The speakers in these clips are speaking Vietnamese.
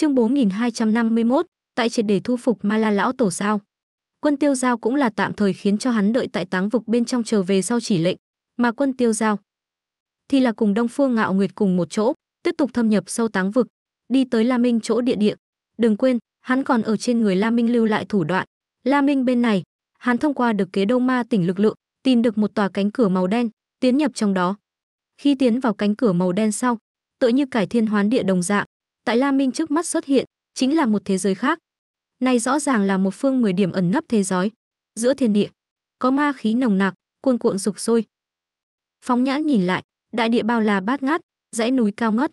Chương 4251, tại triệt để thu phục Ma La lão tổ sao? Quân Tiêu Giao cũng là tạm thời khiến cho hắn đợi tại táng vực bên trong chờ về sau chỉ lệnh, mà Quân Tiêu Giao thì là cùng Đông Phương Ngạo Nguyệt cùng một chỗ, tiếp tục thâm nhập sâu táng vực, đi tới La Minh chỗ địa địa. Đừng quên, hắn còn ở trên người La Minh lưu lại thủ đoạn. La Minh bên này, hắn thông qua được kế Đông Ma tỉnh lực lượng, tìm được một tòa cánh cửa màu đen, tiến nhập trong đó. Khi tiến vào cánh cửa màu đen sau, tựa như cải thiên hoán địa đồng dạng, tại La Minh trước mắt xuất hiện, chính là một thế giới khác. Này rõ ràng là một phương 10 điểm ẩn nấp thế giới, giữa thiên địa, có ma khí nồng nặc, cuồn cuộn rục sôi. Phóng nhãn nhìn lại, đại địa bao la bát ngát, dãy núi cao ngất.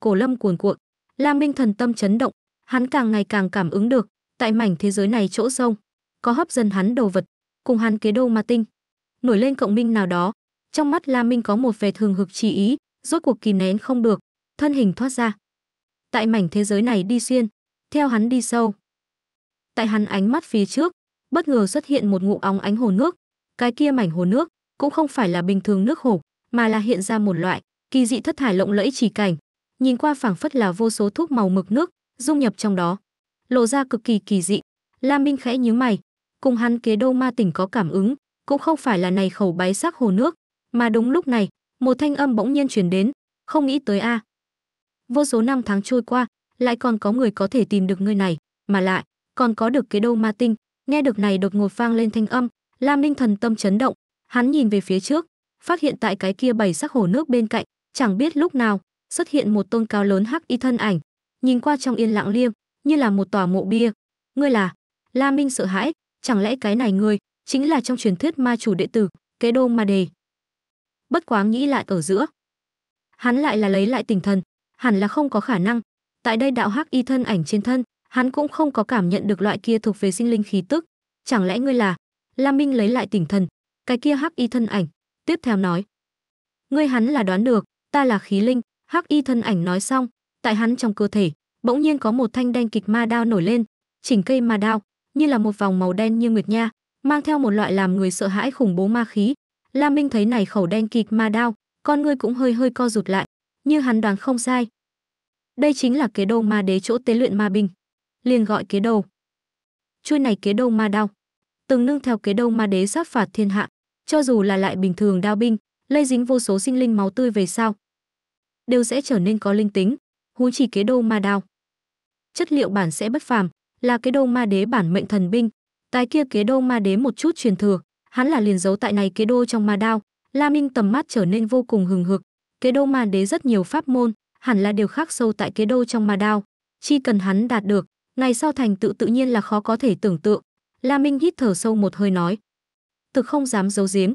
Cổ lâm cuồn cuộn, La Minh thần tâm chấn động, hắn càng ngày càng cảm ứng được, tại mảnh thế giới này chỗ rông, có hấp dẫn hắn đồ vật, cùng hắn kế đô ma tinh. Nổi lên cộng minh nào đó, trong mắt La Minh có một vẻ thường hực chỉ ý, rốt cuộc kìm nén không được, thân hình thoát ra tại mảnh thế giới này đi xuyên, theo hắn đi sâu. Tại hắn ánh mắt phía trước, bất ngờ xuất hiện một ngụ óng ánh hồ nước, cái kia mảnh hồ nước cũng không phải là bình thường nước hồ, mà là hiện ra một loại kỳ dị thất thải lộng lẫy chỉ cảnh, nhìn qua phảng phất là vô số thuốc màu mực nước dung nhập trong đó, lộ ra cực kỳ kỳ dị. Lam Minh khẽ nhíu mày, cùng hắn kế đô ma tỉnh có cảm ứng, cũng không phải là này khẩu bái sắc hồ nước, mà đúng lúc này, một thanh âm bỗng nhiên truyền đến, không nghĩ tới a, à, vô số năm tháng trôi qua lại còn có người có thể tìm được người này mà lại còn có được kế đô ma tinh nghe được này đột ngột vang lên thanh âm lam ninh thần tâm chấn động hắn nhìn về phía trước phát hiện tại cái kia bảy sắc hồ nước bên cạnh chẳng biết lúc nào xuất hiện một tôn cao lớn hắc y thân ảnh nhìn qua trong yên lặng liêm như là một tòa mộ bia ngươi là Lam minh sợ hãi chẳng lẽ cái này ngươi chính là trong truyền thuyết ma chủ đệ tử kế đô ma đề bất quá nghĩ lại ở giữa hắn lại là lấy lại tinh thần hẳn là không có khả năng. Tại đây đạo hắc y thân ảnh trên thân, hắn cũng không có cảm nhận được loại kia thuộc về sinh linh khí tức. Chẳng lẽ ngươi là? Lam Minh lấy lại tỉnh thần, cái kia hắc y thân ảnh, tiếp theo nói: "Ngươi hắn là đoán được, ta là khí linh." Hắc y thân ảnh nói xong, tại hắn trong cơ thể, bỗng nhiên có một thanh đen kịch ma đao nổi lên, chỉnh cây ma đao, như là một vòng màu đen như nguyệt nha, mang theo một loại làm người sợ hãi khủng bố ma khí. Lam Minh thấy này khẩu đen kịch ma đao, con ngươi cũng hơi hơi co rụt lại, như hắn đoán không sai. Đây chính là kế đầu ma đế chỗ tế luyện ma binh, liền gọi kế đầu. Chuôi này kế đầu ma đao, từng nương theo kế đầu ma đế sát phạt thiên hạ, cho dù là lại bình thường đao binh, lây dính vô số sinh linh máu tươi về sau, đều sẽ trở nên có linh tính, huống chỉ kế đô ma đao. Chất liệu bản sẽ bất phàm, là kế đô ma đế bản mệnh thần binh, tài kia kế đô ma đế một chút truyền thừa, hắn là liền giấu tại này kế đô trong ma đao, La Minh tầm mắt trở nên vô cùng hừng hực, Kế đô ma đế rất nhiều pháp môn, hẳn là điều khác sâu tại kế đô trong ma đao. Chỉ cần hắn đạt được, ngày sau thành tự tự nhiên là khó có thể tưởng tượng. La Minh hít thở sâu một hơi nói. Thực không dám giấu giếm.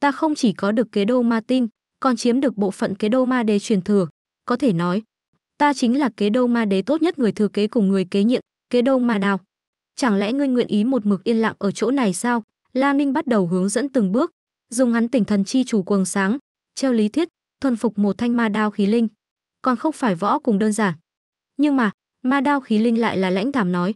Ta không chỉ có được kế đô ma tinh, còn chiếm được bộ phận kế đô ma đế truyền thừa. Có thể nói, ta chính là kế đô ma đế tốt nhất người thừa kế cùng người kế nhiệm, kế đô ma đao. Chẳng lẽ ngươi nguyện ý một mực yên lặng ở chỗ này sao? La Minh bắt đầu hướng dẫn từng bước, dùng hắn tỉnh thần chi chủ quầng sáng, treo lý thuyết thuần phục một thanh ma đao khí linh còn không phải võ cùng đơn giản nhưng mà ma đao khí linh lại là lãnh thảm nói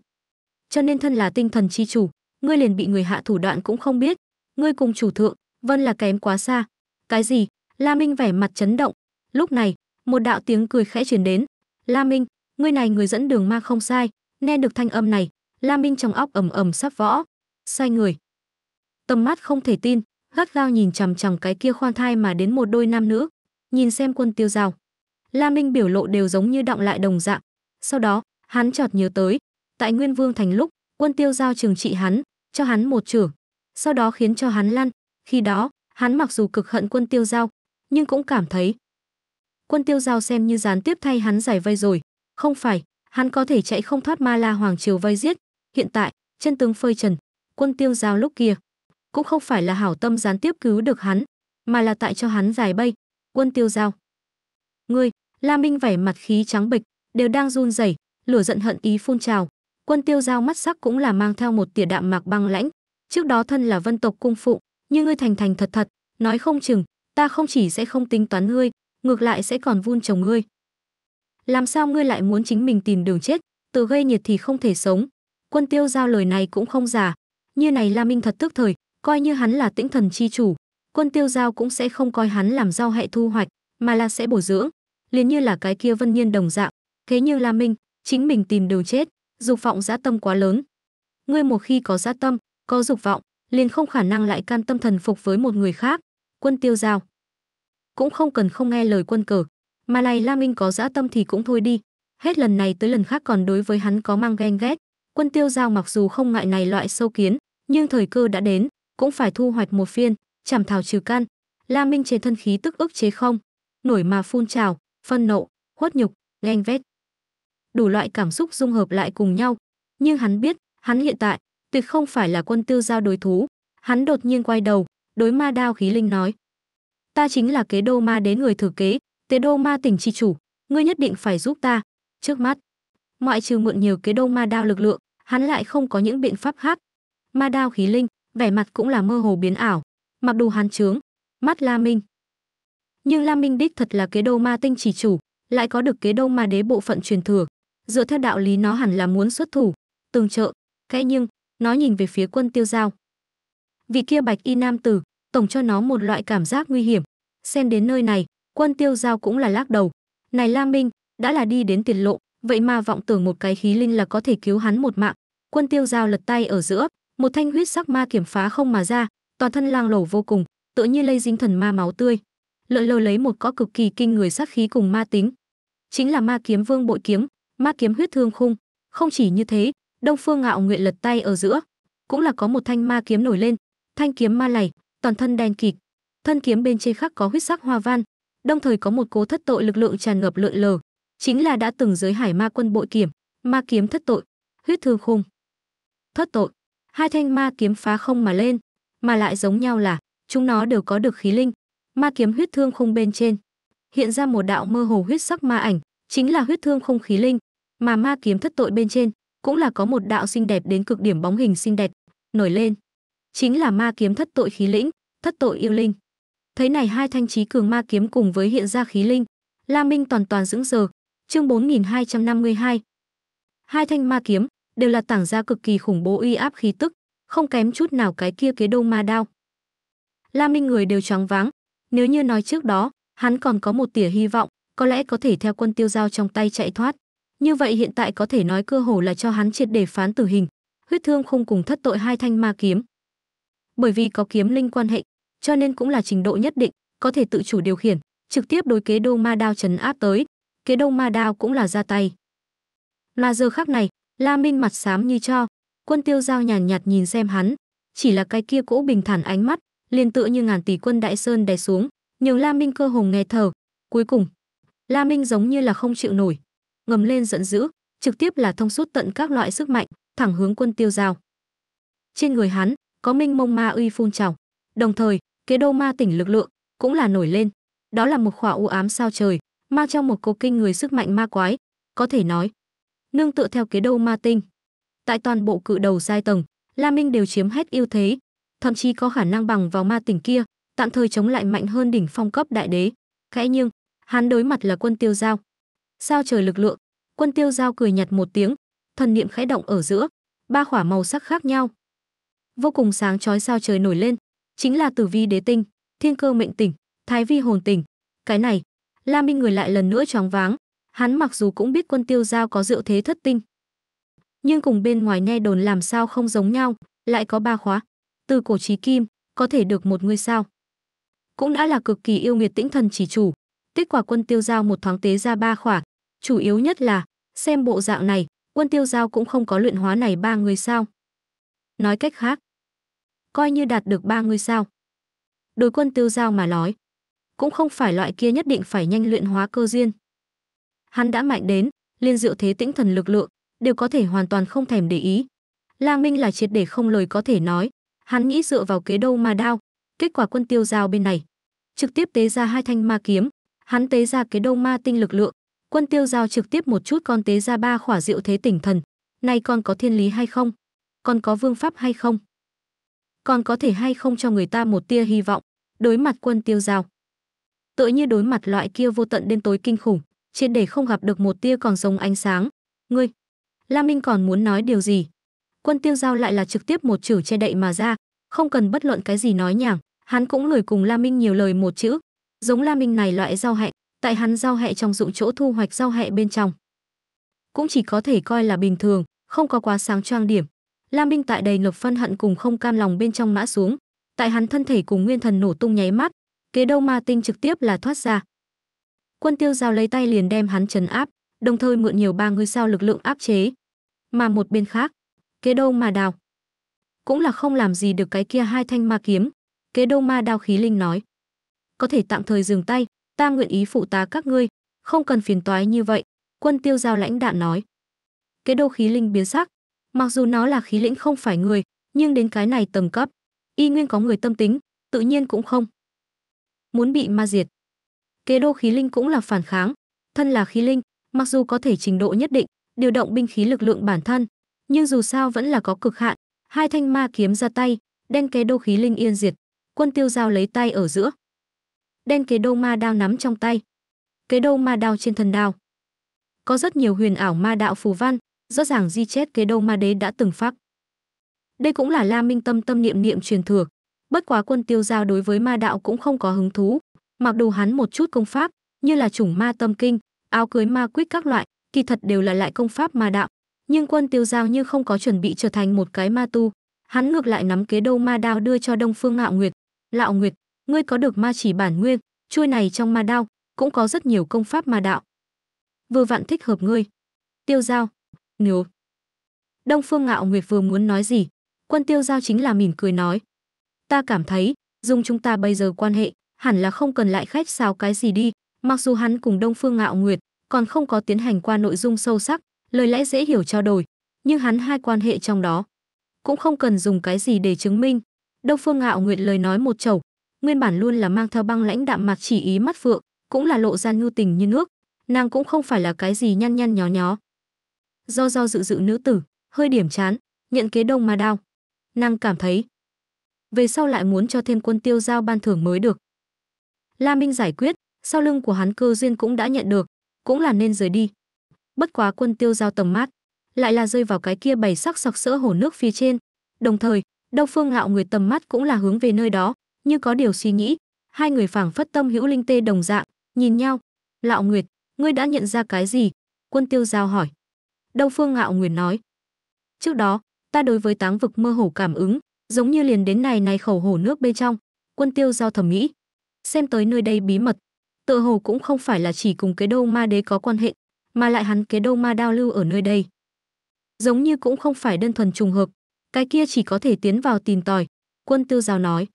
cho nên thân là tinh thần chi chủ ngươi liền bị người hạ thủ đoạn cũng không biết ngươi cùng chủ thượng vân là kém quá xa cái gì la minh vẻ mặt chấn động lúc này một đạo tiếng cười khẽ truyền đến la minh ngươi này người dẫn đường ma không sai nghe được thanh âm này la minh trong óc ầm ầm sắp võ sai người tầm mắt không thể tin gắt gao nhìn chằm chằm cái kia khoan thai mà đến một đôi nam nữ nhìn xem quân tiêu giao. La Minh biểu lộ đều giống như động lại đồng dạng. Sau đó, hắn chợt nhớ tới, tại Nguyên Vương thành lúc, quân tiêu giao trừng trị hắn, cho hắn một trưởng sau đó khiến cho hắn lăn. Khi đó, hắn mặc dù cực hận quân tiêu giao, nhưng cũng cảm thấy quân tiêu giao xem như gián tiếp thay hắn giải vây rồi. Không phải, hắn có thể chạy không thoát ma la hoàng triều vây giết. Hiện tại, chân tướng phơi trần, quân tiêu giao lúc kia cũng không phải là hảo tâm gián tiếp cứu được hắn, mà là tại cho hắn giải bay, quân tiêu giao ngươi la minh vẻ mặt khí trắng bệch đều đang run rẩy lửa giận hận ý phun trào quân tiêu giao mắt sắc cũng là mang theo một tia đạm mạc băng lãnh trước đó thân là vân tộc cung phụ nhưng ngươi thành thành thật thật nói không chừng ta không chỉ sẽ không tính toán ngươi ngược lại sẽ còn vun trồng ngươi làm sao ngươi lại muốn chính mình tìm đường chết từ gây nhiệt thì không thể sống quân tiêu giao lời này cũng không giả như này la minh thật tức thời coi như hắn là tĩnh thần chi chủ quân tiêu giao cũng sẽ không coi hắn làm rau hệ thu hoạch, mà là sẽ bổ dưỡng, liền như là cái kia vân nhiên đồng dạng. Thế như La Minh, chính mình tìm đường chết, dục vọng dã tâm quá lớn. Ngươi một khi có dã tâm, có dục vọng, liền không khả năng lại can tâm thần phục với một người khác, quân tiêu giao. Cũng không cần không nghe lời quân cờ, mà này La Minh có dã tâm thì cũng thôi đi, hết lần này tới lần khác còn đối với hắn có mang ghen ghét. Quân tiêu giao mặc dù không ngại này loại sâu kiến, nhưng thời cơ đã đến, cũng phải thu hoạch một phiên, chảm thảo trừ căn la minh chế thân khí tức ức chế không nổi mà phun trào phân nộ khuất nhục ghen vét đủ loại cảm xúc dung hợp lại cùng nhau nhưng hắn biết hắn hiện tại tuyệt không phải là quân tư giao đối thú hắn đột nhiên quay đầu đối ma đao khí linh nói ta chính là kế đô ma đến người thừa kế tế đô ma tỉnh chi chủ ngươi nhất định phải giúp ta trước mắt ngoại trừ mượn nhiều kế đô ma đao lực lượng hắn lại không có những biện pháp khác ma đao khí linh vẻ mặt cũng là mơ hồ biến ảo mặc đồ hàn trướng, mắt La Minh. Nhưng La Minh đích thật là kế đô ma tinh chỉ chủ, lại có được kế đô ma đế bộ phận truyền thừa. Dựa theo đạo lý nó hẳn là muốn xuất thủ, tương trợ, cái nhưng, nó nhìn về phía quân tiêu giao. Vị kia bạch y nam tử, tổng cho nó một loại cảm giác nguy hiểm. Xem đến nơi này, quân tiêu giao cũng là lắc đầu. Này La Minh, đã là đi đến tiền lộ, vậy mà vọng tưởng một cái khí linh là có thể cứu hắn một mạng. Quân tiêu giao lật tay ở giữa, một thanh huyết sắc ma kiểm phá không mà ra, toàn thân lang lổ vô cùng tựa như lây dính thần ma máu tươi lợn lờ lấy một cõ cực kỳ kinh người sát khí cùng ma tính chính là ma kiếm vương bội kiếm ma kiếm huyết thương khung không chỉ như thế đông phương ngạo nguyện lật tay ở giữa cũng là có một thanh ma kiếm nổi lên thanh kiếm ma lầy toàn thân đen kịt thân kiếm bên trên khắc có huyết sắc hoa văn đồng thời có một cố thất tội lực lượng tràn ngập lượn lờ chính là đã từng giới hải ma quân bội kiểm ma kiếm thất tội huyết thương khung thất tội hai thanh ma kiếm phá không mà lên mà lại giống nhau là chúng nó đều có được khí linh. Ma kiếm huyết thương không bên trên, hiện ra một đạo mơ hồ huyết sắc ma ảnh, chính là huyết thương không khí linh, mà ma kiếm thất tội bên trên cũng là có một đạo xinh đẹp đến cực điểm bóng hình xinh đẹp nổi lên, chính là ma kiếm thất tội khí lĩnh, thất tội yêu linh. Thấy này hai thanh trí cường ma kiếm cùng với hiện ra khí linh, La Minh toàn toàn dưỡng giờ, chương 4252. Hai thanh ma kiếm đều là tảng ra cực kỳ khủng bố uy áp khí tức, không kém chút nào cái kia kế đô ma đao. La Minh người đều choáng váng, nếu như nói trước đó, hắn còn có một tia hy vọng, có lẽ có thể theo quân tiêu giao trong tay chạy thoát. Như vậy hiện tại có thể nói cơ hồ là cho hắn triệt để phán tử hình, huyết thương không cùng thất tội hai thanh ma kiếm. Bởi vì có kiếm linh quan hệ, cho nên cũng là trình độ nhất định, có thể tự chủ điều khiển, trực tiếp đối kế đô ma đao chấn áp tới, kế đô ma đao cũng là ra tay. Mà giờ khắc này, La Minh mặt xám như cho, Quân tiêu giao nhàn nhạt nhìn xem hắn, chỉ là cái kia cỗ bình thản ánh mắt, liền tựa như ngàn tỷ quân đại sơn đè xuống, nhường La Minh cơ hùng nghe thở. Cuối cùng, La Minh giống như là không chịu nổi, ngầm lên giận dữ, trực tiếp là thông suốt tận các loại sức mạnh, thẳng hướng quân tiêu giao. Trên người hắn, có minh mông ma uy phun trào, đồng thời, kế đô ma tỉnh lực lượng cũng là nổi lên. Đó là một khỏa u ám sao trời, mang trong một cô kinh người sức mạnh ma quái, có thể nói, nương tựa theo kế đô ma tinh, Tại toàn bộ cự đầu giai tầng, La Minh đều chiếm hết ưu thế, thậm chí có khả năng bằng vào ma tỉnh kia, tạm thời chống lại mạnh hơn đỉnh phong cấp đại đế. Khẽ nhưng, hắn đối mặt là quân tiêu giao. Sao trời lực lượng, quân tiêu giao cười nhạt một tiếng, thần niệm khẽ động ở giữa, ba khỏa màu sắc khác nhau. Vô cùng sáng chói sao trời nổi lên, chính là tử vi đế tinh, thiên cơ mệnh tỉnh, thái vi hồn tỉnh. Cái này, La Minh người lại lần nữa choáng váng, hắn mặc dù cũng biết quân tiêu giao có diệu thế thất tinh, nhưng cùng bên ngoài nghe đồn làm sao không giống nhau, lại có ba khóa. Từ cổ trí kim, có thể được một ngôi sao. Cũng đã là cực kỳ yêu nghiệt tĩnh thần chỉ chủ. Kết quả quân tiêu giao một thoáng tế ra ba khóa, Chủ yếu nhất là, xem bộ dạng này, quân tiêu giao cũng không có luyện hóa này ba người sao. Nói cách khác, coi như đạt được ba người sao. Đối quân tiêu giao mà nói, cũng không phải loại kia nhất định phải nhanh luyện hóa cơ duyên. Hắn đã mạnh đến, liên diệu thế tĩnh thần lực lượng, đều có thể hoàn toàn không thèm để ý. La Minh là triệt để không lời có thể nói, hắn nghĩ dựa vào kế đâu mà đao, kết quả quân tiêu giao bên này, trực tiếp tế ra hai thanh ma kiếm, hắn tế ra kế đâu ma tinh lực lượng, quân tiêu giao trực tiếp một chút con tế ra ba khỏa diệu thế tỉnh thần, Này con có thiên lý hay không? Con có vương pháp hay không? Con có thể hay không cho người ta một tia hy vọng, đối mặt quân tiêu giao. Tựa như đối mặt loại kia vô tận đêm tối kinh khủng, trên để không gặp được một tia còn giống ánh sáng. Ngươi, La Minh còn muốn nói điều gì? Quân Tiêu Giao lại là trực tiếp một chữ che đậy mà ra, không cần bất luận cái gì nói nhảm, hắn cũng lười cùng La Minh nhiều lời một chữ. Giống La Minh này loại giao hẹ, tại hắn giao hẹ trong dụng chỗ thu hoạch giao hẹ bên trong. Cũng chỉ có thể coi là bình thường, không có quá sáng trang điểm. La Minh tại đầy ngập phân hận cùng không cam lòng bên trong mã xuống, tại hắn thân thể cùng nguyên thần nổ tung nháy mắt, kế đâu ma tinh trực tiếp là thoát ra. Quân Tiêu Giao lấy tay liền đem hắn trấn áp đồng thời mượn nhiều ba ngôi sao lực lượng áp chế. Mà một bên khác, kế đô ma đào. Cũng là không làm gì được cái kia hai thanh ma kiếm, kế đô ma đào khí linh nói. Có thể tạm thời dừng tay, ta nguyện ý phụ tá các ngươi, không cần phiền toái như vậy, quân tiêu giao lãnh đạn nói. Kế đô khí linh biến sắc, mặc dù nó là khí lĩnh không phải người, nhưng đến cái này tầng cấp, y nguyên có người tâm tính, tự nhiên cũng không. Muốn bị ma diệt. Kế đô khí linh cũng là phản kháng, thân là khí linh, mặc dù có thể trình độ nhất định điều động binh khí lực lượng bản thân nhưng dù sao vẫn là có cực hạn hai thanh ma kiếm ra tay đen kế đô khí linh yên diệt quân tiêu giao lấy tay ở giữa đen kế đô ma đao nắm trong tay kế đô ma đao trên thân đao có rất nhiều huyền ảo ma đạo phù văn rõ ràng di chết kế đô ma đế đã từng phát đây cũng là la minh tâm tâm niệm niệm truyền thừa bất quá quân tiêu giao đối với ma đạo cũng không có hứng thú mặc dù hắn một chút công pháp như là chủng ma tâm kinh áo cưới ma quýt các loại, kỳ thật đều là lại công pháp ma đạo. Nhưng quân tiêu giao như không có chuẩn bị trở thành một cái ma tu. Hắn ngược lại nắm kế đâu ma đao đưa cho Đông Phương Ngạo Nguyệt. Lạo Nguyệt, ngươi có được ma chỉ bản nguyên, chuôi này trong ma đao, cũng có rất nhiều công pháp ma đạo. Vừa vặn thích hợp ngươi. Tiêu giao, nếu... Đông Phương Ngạo Nguyệt vừa muốn nói gì, quân tiêu giao chính là mỉm cười nói. Ta cảm thấy, dùng chúng ta bây giờ quan hệ, hẳn là không cần lại khách sao cái gì đi, mặc dù hắn cùng Đông Phương Ngạo Nguyệt còn không có tiến hành qua nội dung sâu sắc, lời lẽ dễ hiểu trao đổi, nhưng hắn hai quan hệ trong đó. Cũng không cần dùng cái gì để chứng minh. Đông Phương Ngạo Nguyệt lời nói một chầu, nguyên bản luôn là mang theo băng lãnh đạm mặt chỉ ý mắt phượng, cũng là lộ ra nhu tình như nước, nàng cũng không phải là cái gì nhăn nhăn nhó nhó. Do do dự dự nữ tử, hơi điểm chán, nhận kế đông mà đau. Nàng cảm thấy, về sau lại muốn cho thêm quân tiêu giao ban thưởng mới được. La Minh giải quyết, sau lưng của hắn cơ duyên cũng đã nhận được, cũng là nên rời đi. Bất quá quân tiêu giao tầm mắt lại là rơi vào cái kia bảy sắc sặc sỡ hồ nước phía trên. Đồng thời, Đông Phương Ngạo người tầm mắt cũng là hướng về nơi đó, như có điều suy nghĩ, hai người phảng phất tâm hữu linh tê đồng dạng, nhìn nhau. "Lão Nguyệt, ngươi đã nhận ra cái gì?" Quân Tiêu Giao hỏi. Đông Phương Ngạo Nguyệt nói: "Trước đó, ta đối với táng vực mơ hồ cảm ứng, giống như liền đến này này khẩu hồ nước bên trong." Quân Tiêu Giao thầm nghĩ, xem tới nơi đây bí mật, tựa hồ cũng không phải là chỉ cùng kế đô ma đế có quan hệ, mà lại hắn kế đô ma đao lưu ở nơi đây. Giống như cũng không phải đơn thuần trùng hợp, cái kia chỉ có thể tiến vào tìm tòi, quân tiêu giao nói.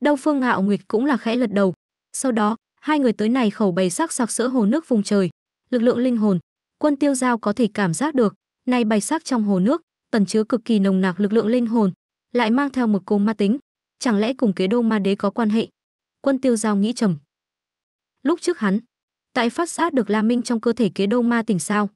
Đông Phương Ngạo Nguyệt cũng là khẽ lật đầu, sau đó, hai người tới này khẩu bày sắc sặc sữa hồ nước vùng trời, lực lượng linh hồn, quân tiêu giao có thể cảm giác được, này bày sắc trong hồ nước, tần chứa cực kỳ nồng nặc lực lượng linh hồn, lại mang theo một cô ma tính, chẳng lẽ cùng kế đô ma đế có quan hệ? Quân tiêu giao nghĩ trầm, lúc trước hắn tại phát sát được la minh trong cơ thể kế đô ma tỉnh sao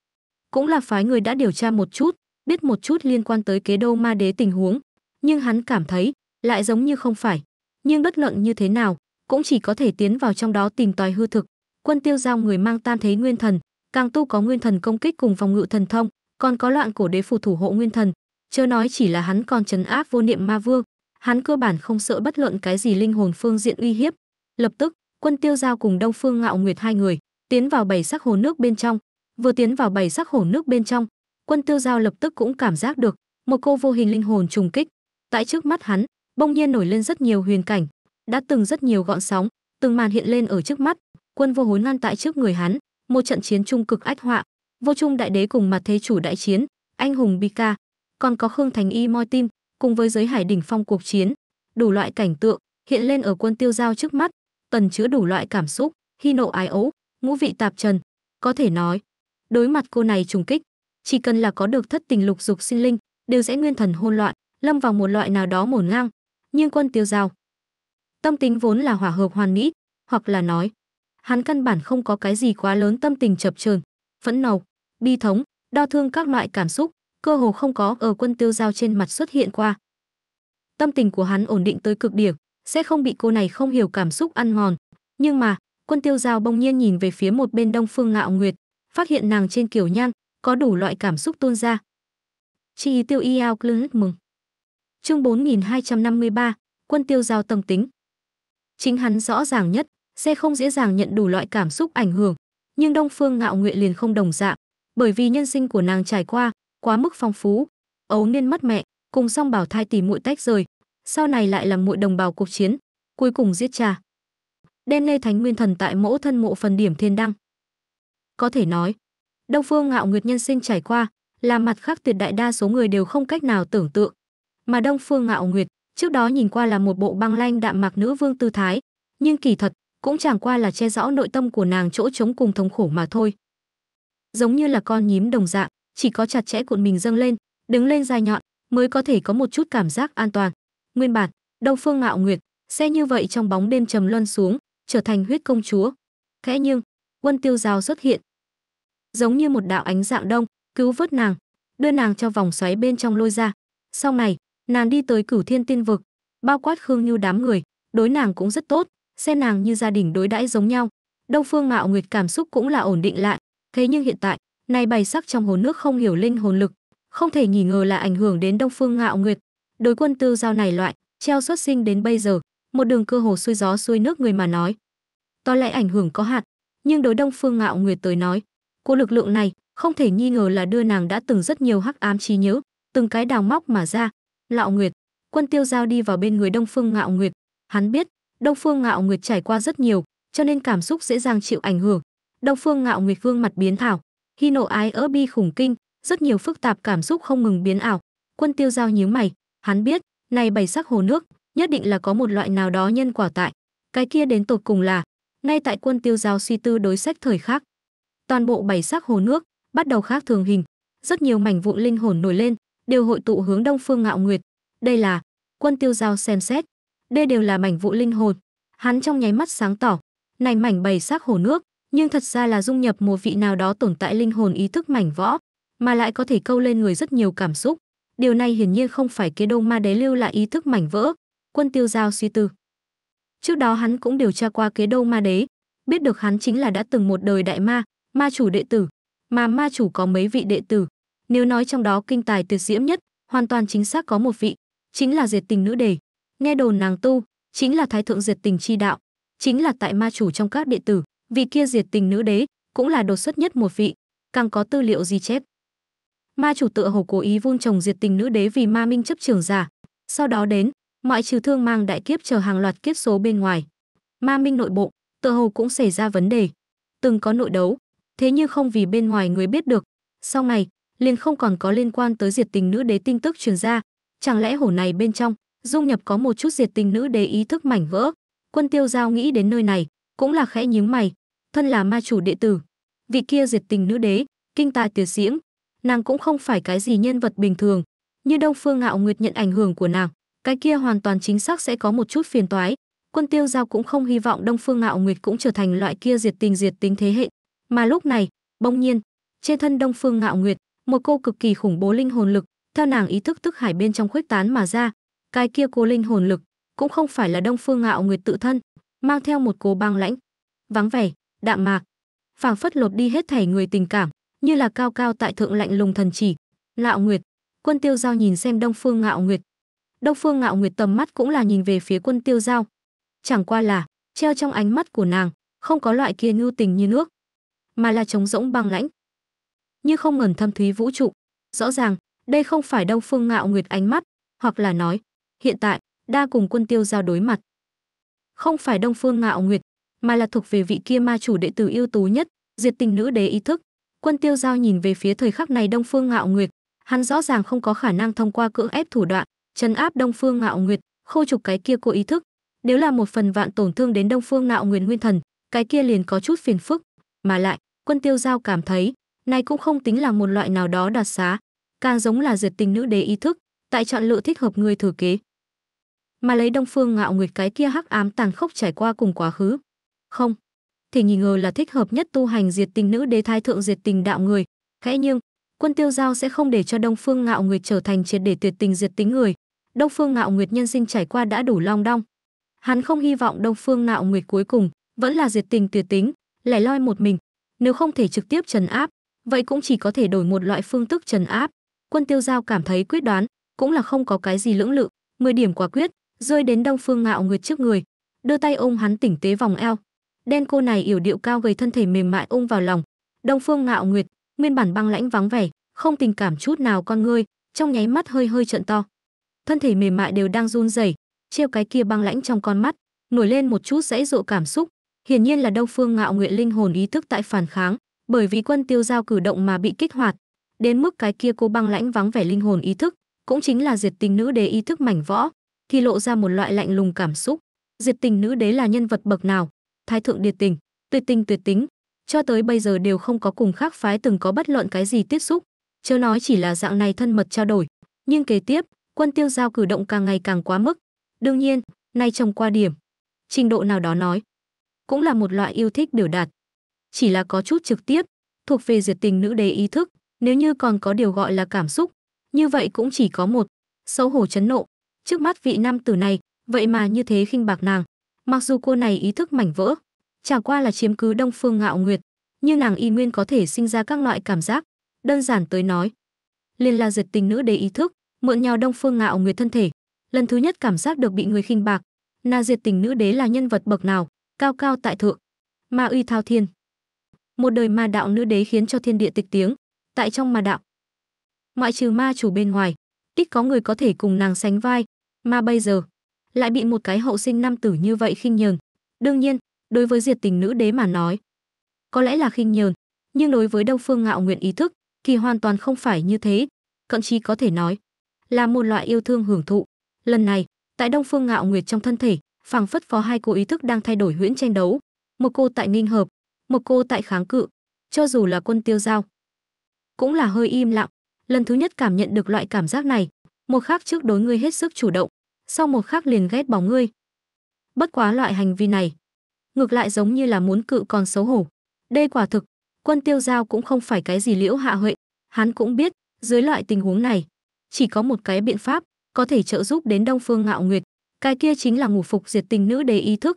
cũng là phái người đã điều tra một chút biết một chút liên quan tới kế đô ma đế tình huống nhưng hắn cảm thấy lại giống như không phải nhưng bất luận như thế nào cũng chỉ có thể tiến vào trong đó tìm tòi hư thực quân tiêu giao người mang tam thế nguyên thần càng tu có nguyên thần công kích cùng phòng ngự thần thông còn có loạn cổ đế phù thủ hộ nguyên thần chớ nói chỉ là hắn còn trấn áp vô niệm ma vương hắn cơ bản không sợ bất luận cái gì linh hồn phương diện uy hiếp lập tức quân tiêu giao cùng đông phương ngạo nguyệt hai người tiến vào bảy sắc hồ nước bên trong vừa tiến vào bảy sắc hồ nước bên trong quân tiêu giao lập tức cũng cảm giác được một cô vô hình linh hồn trùng kích tại trước mắt hắn bỗng nhiên nổi lên rất nhiều huyền cảnh đã từng rất nhiều gọn sóng từng màn hiện lên ở trước mắt quân vô hối ngăn tại trước người hắn một trận chiến trung cực ách họa vô trung đại đế cùng mặt thế chủ đại chiến anh hùng bika còn có khương thành y moi tim cùng với giới hải đỉnh phong cuộc chiến đủ loại cảnh tượng hiện lên ở quân tiêu giao trước mắt tần chứa đủ loại cảm xúc, hy nộ ái ố, ngũ vị tạp trần. Có thể nói, đối mặt cô này trùng kích, chỉ cần là có được thất tình lục dục sinh linh, đều sẽ nguyên thần hôn loạn, lâm vào một loại nào đó ngổn ngang. Nhưng quân tiêu giao, tâm tính vốn là hòa hợp hoàn mỹ, hoặc là nói, hắn căn bản không có cái gì quá lớn tâm tình chập chờn, phẫn nộ, bi thống, đau thương các loại cảm xúc, cơ hồ không có ở quân tiêu giao trên mặt xuất hiện qua. Tâm tình của hắn ổn định tới cực điểm, sẽ không bị cô này không hiểu cảm xúc ăn mòn. Nhưng mà, quân tiêu giao bỗng nhiên nhìn về phía một bên đông phương ngạo nguyệt, phát hiện nàng trên kiểu nhan, có đủ loại cảm xúc tuôn ra. Chi tiêu y ao clinic mừng. Chương 4253, quân tiêu giao tâm tính. Chính hắn rõ ràng nhất, sẽ không dễ dàng nhận đủ loại cảm xúc ảnh hưởng, nhưng Đông Phương Ngạo Nguyệt liền không đồng dạng, bởi vì nhân sinh của nàng trải qua quá mức phong phú, ấu niên mất mẹ, cùng song bảo thai tỷ muội tách rời, sau này lại làm muội đồng bào cuộc chiến, cuối cùng giết cha. Đem Lê Thánh Nguyên Thần tại mẫu thân mộ phần điểm thiên đăng. Có thể nói, Đông Phương Ngạo Nguyệt nhân sinh trải qua, là mặt khác tuyệt đại đa số người đều không cách nào tưởng tượng. Mà Đông Phương Ngạo Nguyệt, trước đó nhìn qua là một bộ băng lanh đạm mạc nữ vương tư thái, nhưng kỳ thật, cũng chẳng qua là che rõ nội tâm của nàng chỗ trống cùng thống khổ mà thôi. Giống như là con nhím đồng dạng, chỉ có chặt chẽ cuộn mình dâng lên, đứng lên dài nhọn, mới có thể có một chút cảm giác an toàn. Nguyên bản, Đông Phương Ngạo Nguyệt sẽ như vậy trong bóng đêm trầm luân xuống, trở thành huyết công chúa. Khẽ nhưng, Quân Tiêu Giao xuất hiện, giống như một đạo ánh dạng đông, cứu vớt nàng, đưa nàng cho vòng xoáy bên trong lôi ra. Sau này, nàng đi tới Cửu Thiên Tiên vực, bao quát Khương Như đám người, đối nàng cũng rất tốt, xem nàng như gia đình đối đãi giống nhau. Đông Phương Ngạo Nguyệt cảm xúc cũng là ổn định lại, thế nhưng hiện tại, này bày sắc trong hồn nước không hiểu linh hồn lực, không thể nghi ngờ là ảnh hưởng đến Đông Phương Ngạo Nguyệt, đối quân tư giao này loại treo xuất sinh đến bây giờ một đường cơ hồ xuôi gió xuôi nước người mà nói có lẽ ảnh hưởng có hạn nhưng đối đông phương ngạo nguyệt tới nói cô lực lượng này không thể nghi ngờ là đưa nàng đã từng rất nhiều hắc ám trí nhớ từng cái đào móc mà ra lạo nguyệt quân tiêu giao đi vào bên người đông phương ngạo nguyệt hắn biết đông phương ngạo nguyệt trải qua rất nhiều cho nên cảm xúc dễ dàng chịu ảnh hưởng đông phương ngạo nguyệt gương mặt biến thảo hi nộ ái ỡ bi khủng kinh rất nhiều phức tạp cảm xúc không ngừng biến ảo quân tiêu giao nhíu mày Hắn biết, này bảy sắc hồ nước, nhất định là có một loại nào đó nhân quả tại. Cái kia đến tột cùng là, ngay tại quân tiêu giao suy tư đối sách thời khắc Toàn bộ bảy sắc hồ nước, bắt đầu khác thường hình. Rất nhiều mảnh vụn linh hồn nổi lên, đều hội tụ hướng đông phương ngạo nguyệt. Đây là, quân tiêu giao xem xét. Đây đều là mảnh vụn linh hồn. Hắn trong nháy mắt sáng tỏ, này mảnh bảy sắc hồ nước, nhưng thật ra là dung nhập một vị nào đó tồn tại linh hồn ý thức mảnh võ, mà lại có thể câu lên người rất nhiều cảm xúc. Điều này hiển nhiên không phải kế đông ma đế lưu lại ý thức mảnh vỡ, quân tiêu giao suy tư. Trước đó hắn cũng điều tra qua kế đâu ma đế, biết được hắn chính là đã từng một đời đại ma, ma chủ đệ tử, mà ma chủ có mấy vị đệ tử. Nếu nói trong đó kinh tài tuyệt diễm nhất, hoàn toàn chính xác có một vị, chính là diệt tình nữ đề. Nghe đồn nàng tu, chính là thái thượng diệt tình chi đạo, chính là tại ma chủ trong các đệ tử, vị kia diệt tình nữ đế, cũng là đột xuất nhất một vị, càng có tư liệu ghi chép ma chủ tựa hồ cố ý vun trồng diệt tình nữ đế vì ma minh chấp trường giả sau đó đến mọi trừ thương mang đại kiếp chờ hàng loạt kiếp số bên ngoài ma minh nội bộ tựa hồ cũng xảy ra vấn đề từng có nội đấu thế nhưng không vì bên ngoài người biết được sau này liền không còn có liên quan tới diệt tình nữ đế tin tức truyền ra chẳng lẽ hổ này bên trong dung nhập có một chút diệt tình nữ đế ý thức mảnh vỡ quân tiêu giao nghĩ đến nơi này cũng là khẽ nhíu mày thân là ma chủ đệ tử vị kia diệt tình nữ đế kinh tài tuyệt diễm nàng cũng không phải cái gì nhân vật bình thường như đông phương ngạo nguyệt nhận ảnh hưởng của nàng cái kia hoàn toàn chính xác sẽ có một chút phiền toái quân tiêu giao cũng không hy vọng đông phương ngạo nguyệt cũng trở thành loại kia diệt tình diệt tính thế hệ mà lúc này bỗng nhiên trên thân đông phương ngạo nguyệt một cô cực kỳ khủng bố linh hồn lực theo nàng ý thức tức hải bên trong khuếch tán mà ra cái kia cô linh hồn lực cũng không phải là đông phương ngạo nguyệt tự thân mang theo một cố băng lãnh vắng vẻ đạm mạc phảng phất lột đi hết thảy người tình cảm như là cao cao tại thượng lạnh lùng thần chỉ. Lạo Nguyệt, Quân Tiêu Giao nhìn xem Đông Phương Ngạo Nguyệt. Đông Phương Ngạo Nguyệt tầm mắt cũng là nhìn về phía Quân Tiêu Giao. Chẳng qua là, treo trong ánh mắt của nàng, không có loại kia nhu tình như nước, mà là trống rỗng băng lãnh. Như không ngẩn thâm thúy vũ trụ. Rõ ràng, đây không phải Đông Phương Ngạo Nguyệt ánh mắt, hoặc là nói, hiện tại, đa cùng Quân Tiêu Giao đối mặt. Không phải Đông Phương Ngạo Nguyệt, mà là thuộc về vị kia ma chủ đệ tử ưu tú nhất, diệt tình nữ đế ý thức. Quân Tiêu Giao nhìn về phía thời khắc này Đông Phương Ngạo Nguyệt, hắn rõ ràng không có khả năng thông qua cưỡng ép thủ đoạn trấn áp Đông Phương Ngạo Nguyệt, khôi trục cái kia cô ý thức. Nếu là một phần vạn tổn thương đến Đông Phương Ngạo Nguyệt nguyên thần, cái kia liền có chút phiền phức, mà lại, Quân Tiêu Giao cảm thấy, này cũng không tính là một loại nào đó đoạt xá, càng giống là diệt tình nữ đế ý thức, tại chọn lựa thích hợp người thừa kế. Mà lấy Đông Phương Ngạo Nguyệt cái kia hắc ám tàn khốc trải qua cùng quá khứ. Không, thì nghi ngờ là thích hợp nhất tu hành diệt tình nữ đế thái thượng diệt tình đạo người. Khẽ nhưng, quân tiêu giao sẽ không để cho Đông Phương Ngạo Nguyệt trở thành triệt để tuyệt tình diệt tính người. Đông Phương Ngạo Nguyệt nhân sinh trải qua đã đủ long đong. Hắn không hy vọng Đông Phương Ngạo Nguyệt cuối cùng vẫn là diệt tình tuyệt tính, lẻ loi một mình. Nếu không thể trực tiếp trấn áp, vậy cũng chỉ có thể đổi một loại phương thức trấn áp. Quân Tiêu Giao cảm thấy quyết đoán, cũng là không có cái gì lưỡng lự, mười điểm quả quyết, rơi đến Đông Phương Ngạo Nguyệt trước người, đưa tay ôm hắn tỉnh tế vòng eo, Đen cô này yểu điệu cao gầy thân thể mềm mại ôm vào lòng. Đông Phương Ngạo Nguyệt, nguyên bản băng lãnh vắng vẻ, không tình cảm chút nào con ngươi, trong nháy mắt hơi hơi trợn to. Thân thể mềm mại đều đang run rẩy, treo cái kia băng lãnh trong con mắt, nổi lên một chút dãy dụ cảm xúc, hiển nhiên là Đông Phương Ngạo Nguyệt linh hồn ý thức tại phản kháng, bởi vì quân tiêu giao cử động mà bị kích hoạt, đến mức cái kia cô băng lãnh vắng vẻ linh hồn ý thức, cũng chính là diệt tình nữ đế ý thức mảnh võ, thì lộ ra một loại lạnh lùng cảm xúc. Diệt tình nữ đế là nhân vật bậc nào, thái thượng điệt tình tuyệt tình tuyệt tính cho tới bây giờ đều không có cùng khác phái từng có bất luận cái gì tiếp xúc chớ nói chỉ là dạng này thân mật trao đổi nhưng kế tiếp quân tiêu giao cử động càng ngày càng quá mức đương nhiên nay trong qua điểm trình độ nào đó nói cũng là một loại yêu thích biểu đạt chỉ là có chút trực tiếp thuộc về duyệt tình nữ đế ý thức nếu như còn có điều gọi là cảm xúc như vậy cũng chỉ có một xấu hổ chấn nộ trước mắt vị nam tử này vậy mà như thế khinh bạc nàng Mặc dù cô này ý thức mảnh vỡ, chẳng qua là chiếm cứ Đông Phương Ngạo Nguyệt, nhưng nàng y nguyên có thể sinh ra các loại cảm giác, đơn giản tới nói, liền là diệt tình nữ đế ý thức, mượn nhau Đông Phương Ngạo Nguyệt thân thể, lần thứ nhất cảm giác được bị người khinh bạc, Na Diệt Tình nữ đế là nhân vật bậc nào, cao cao tại thượng, ma uy thao thiên. Một đời ma đạo nữ đế khiến cho thiên địa tịch tiếng, tại trong ma đạo. Ngoại trừ ma chủ bên ngoài, ít có người có thể cùng nàng sánh vai, mà bây giờ, lại bị một cái hậu sinh nam tử như vậy khinh nhờn. Đương nhiên, đối với diệt tình nữ đế mà nói, có lẽ là khinh nhờn, nhưng đối với Đông Phương Ngạo Nguyện ý thức, thì hoàn toàn không phải như thế, thậm chí có thể nói là một loại yêu thương hưởng thụ. Lần này, tại Đông Phương Ngạo Nguyệt trong thân thể, phảng phất phó hai cô ý thức đang thay đổi huyễn tranh đấu, một cô tại nghinh hợp, một cô tại kháng cự, cho dù là quân tiêu giao, cũng là hơi im lặng, lần thứ nhất cảm nhận được loại cảm giác này, một khác trước đối ngươi hết sức chủ động, sau một khắc liền ghét bỏ ngươi. Bất quá loại hành vi này, ngược lại giống như là muốn cự còn xấu hổ. Đây quả thực, quân tiêu giao cũng không phải cái gì liễu hạ huệ, hắn cũng biết, dưới loại tình huống này, chỉ có một cái biện pháp, có thể trợ giúp đến Đông Phương Ngạo Nguyệt, cái kia chính là ngủ phục diệt tình nữ đề ý thức.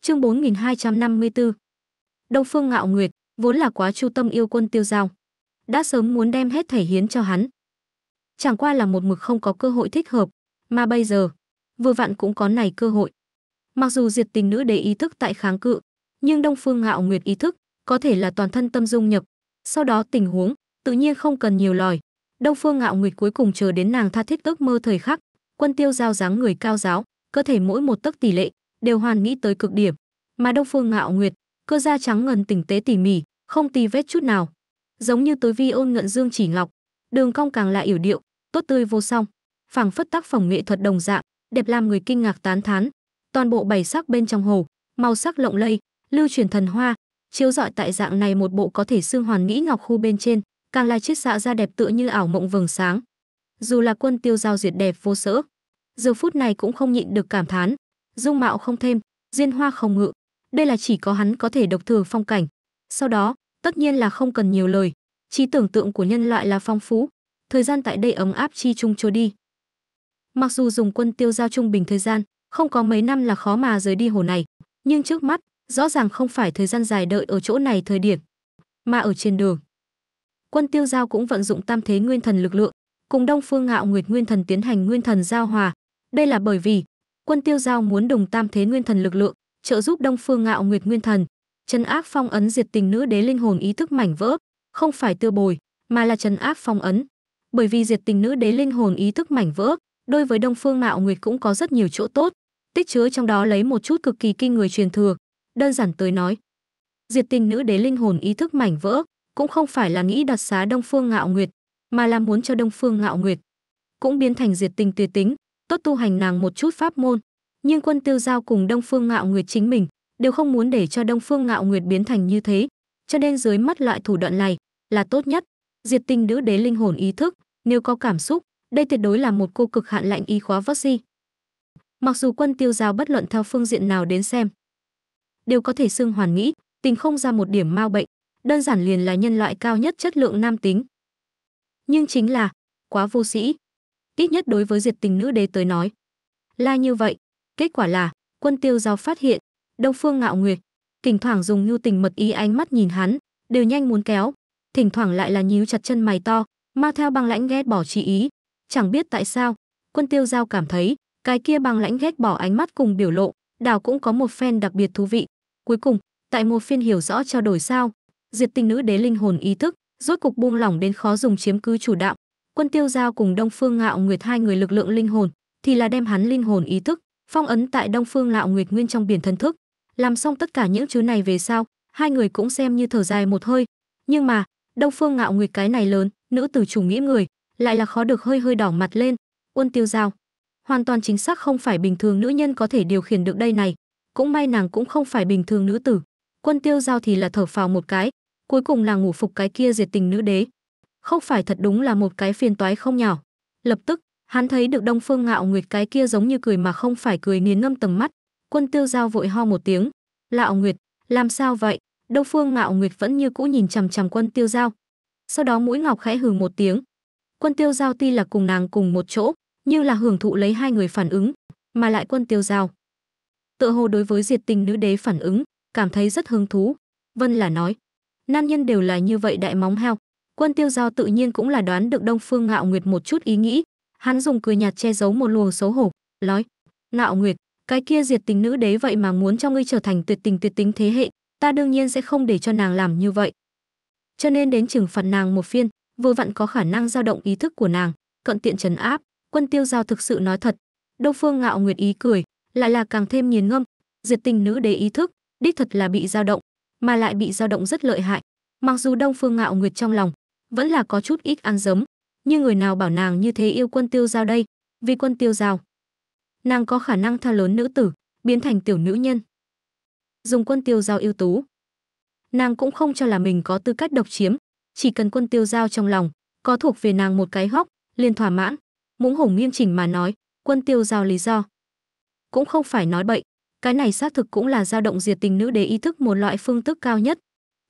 Chương 4254 Đông Phương Ngạo Nguyệt, vốn là quá chu tâm yêu quân tiêu giao, đã sớm muốn đem hết thể hiến cho hắn. Chẳng qua là một mực không có cơ hội thích hợp, mà bây giờ, vừa vặn cũng có này cơ hội. Mặc dù diệt tình nữ đế ý thức tại kháng cự, nhưng Đông Phương Ngạo Nguyệt ý thức có thể là toàn thân tâm dung nhập. Sau đó tình huống tự nhiên không cần nhiều lời. Đông Phương Ngạo Nguyệt cuối cùng chờ đến nàng tha thiết ước mơ thời khắc, quân tiêu giao dáng người cao giáo, cơ thể mỗi một tấc tỷ lệ đều hoàn nghĩ tới cực điểm, mà Đông Phương Ngạo Nguyệt, cơ da trắng ngần tỉnh tế tỉ mỉ, không tì vết chút nào, giống như tối vi ôn ngận dương chỉ ngọc, đường cong càng là yểu điệu, tốt tươi vô song phảng phất tác phẩm nghệ thuật đồng dạng, đẹp làm người kinh ngạc tán thán. Toàn bộ bảy sắc bên trong hồ, màu sắc lộng lây lưu truyền thần hoa, chiếu rọi tại dạng này một bộ có thể xương hoàn mỹ ngọc khu bên trên, càng là chiết xạ ra đẹp tựa như ảo mộng vầng sáng. Dù là quân tiêu giao duyệt đẹp vô sỡ, giờ phút này cũng không nhịn được cảm thán, dung mạo không thêm, duyên hoa không ngự, đây là chỉ có hắn có thể độc thừa phong cảnh. Sau đó, tất nhiên là không cần nhiều lời, trí tưởng tượng của nhân loại là phong phú, thời gian tại đây ấm áp chi chung trôi đi. Mặc dù dùng quân tiêu giao trung bình thời gian, không có mấy năm là khó mà rời đi hồ này, nhưng trước mắt, rõ ràng không phải thời gian dài đợi ở chỗ này thời điểm, mà ở trên đường. Quân tiêu giao cũng vận dụng tam thế nguyên thần lực lượng, cùng Đông Phương Ngạo Nguyệt nguyên thần tiến hành nguyên thần giao hòa. Đây là bởi vì, quân tiêu giao muốn đồng tam thế nguyên thần lực lượng, trợ giúp Đông Phương Ngạo Nguyệt nguyên thần, trấn ác phong ấn diệt tình nữ đế linh hồn ý thức mảnh vỡ, không phải tiêu bồi, mà là trấn ác phong ấn. Bởi vì diệt tình nữ đế linh hồn ý thức mảnh vỡ, Đối với Đông Phương Mạo Nguyệt cũng có rất nhiều chỗ tốt, tích chứa trong đó lấy một chút cực kỳ kinh người truyền thừa, đơn giản tới nói. Diệt tình nữ đế linh hồn ý thức mảnh vỡ, cũng không phải là nghĩ đặt xá Đông Phương Ngạo Nguyệt, mà là muốn cho Đông Phương Ngạo Nguyệt cũng biến thành diệt tình tuyệt tính, tốt tu hành nàng một chút pháp môn. Nhưng quân tiêu giao cùng Đông Phương Ngạo Nguyệt chính mình đều không muốn để cho Đông Phương Ngạo Nguyệt biến thành như thế, cho nên dưới mắt loại thủ đoạn này là tốt nhất. Diệt tình nữ đế linh hồn ý thức, nếu có cảm xúc, đây tuyệt đối là một cô cực hạn lạnh y khóa vaccine. Mặc dù quân tiêu giao bất luận theo phương diện nào đến xem, đều có thể xưng hoàn nghĩ, tình không ra một điểm mau bệnh, đơn giản liền là nhân loại cao nhất chất lượng nam tính. Nhưng chính là, quá vô sĩ, ít nhất đối với diệt tình nữ đế tới nói. Là như vậy, kết quả là, quân tiêu giao phát hiện, Đông Phương ngạo nguyệt, thỉnh thoảng dùng nhu tình mật ý ánh mắt nhìn hắn, đều nhanh muốn kéo, thỉnh thoảng lại là nhíu chặt chân mày to, mang theo băng lãnh ghét bỏ chỉ ý, Chẳng biết tại sao, quân tiêu giao cảm thấy cái kia bằng lãnh ghét bỏ ánh mắt cùng biểu lộ, đào cũng có một phen đặc biệt thú vị. Cuối cùng, tại một phiên hiểu rõ trao đổi sao, diệt tình nữ đế linh hồn ý thức, rốt cục buông lỏng đến khó dùng chiếm cứ chủ đạo. Quân tiêu giao cùng Đông Phương Ngạo Nguyệt hai người lực lượng linh hồn, thì là đem hắn linh hồn ý thức, phong ấn tại Đông Phương Ngạo Nguyệt nguyên trong biển thân thức. Làm xong tất cả những thứ này về sau, hai người cũng xem như thở dài một hơi. Nhưng mà, Đông Phương Ngạo Nguyệt cái này lớn, nữ tử chủ nghĩa người, lại là khó được hơi hơi đỏ mặt lên uôn tiêu giao hoàn toàn chính xác không phải bình thường nữ nhân có thể điều khiển được đây này cũng may nàng cũng không phải bình thường nữ tử quân tiêu giao thì là thở phào một cái cuối cùng là ngủ phục cái kia diệt tình nữ đế không phải thật đúng là một cái phiền toái không nhỏ lập tức hắn thấy được đông phương ngạo nguyệt cái kia giống như cười mà không phải cười nghiến ngâm tầm mắt quân tiêu giao vội ho một tiếng lạo nguyệt làm sao vậy đông phương ngạo nguyệt vẫn như cũ nhìn chằm chằm quân tiêu giao sau đó mũi ngọc khẽ hừ một tiếng quân tiêu giao tuy là cùng nàng cùng một chỗ như là hưởng thụ lấy hai người phản ứng mà lại quân tiêu giao tựa hồ đối với diệt tình nữ đế phản ứng cảm thấy rất hứng thú vân là nói nam nhân đều là như vậy đại móng heo quân tiêu giao tự nhiên cũng là đoán được đông phương ngạo nguyệt một chút ý nghĩ hắn dùng cười nhạt che giấu một luồng xấu hổ nói ngạo nguyệt cái kia diệt tình nữ đế vậy mà muốn cho ngươi trở thành tuyệt tình tuyệt tính thế hệ ta đương nhiên sẽ không để cho nàng làm như vậy cho nên đến trừng phạt nàng một phiên vừa vặn có khả năng dao động ý thức của nàng cận tiện trấn áp quân tiêu giao thực sự nói thật đông phương ngạo nguyệt ý cười lại là càng thêm nghiền ngâm diệt tình nữ đế ý thức đích thật là bị dao động mà lại bị dao động rất lợi hại mặc dù đông phương ngạo nguyệt trong lòng vẫn là có chút ít ăn giấm nhưng người nào bảo nàng như thế yêu quân tiêu giao đây vì quân tiêu giao nàng có khả năng tha lớn nữ tử biến thành tiểu nữ nhân dùng quân tiêu giao ưu tú nàng cũng không cho là mình có tư cách độc chiếm chỉ cần quân tiêu giao trong lòng có thuộc về nàng một cái hóc liền thỏa mãn mũng hùng nghiêm chỉnh mà nói quân tiêu giao lý do cũng không phải nói bậy cái này xác thực cũng là dao động diệt tình nữ đế ý thức một loại phương thức cao nhất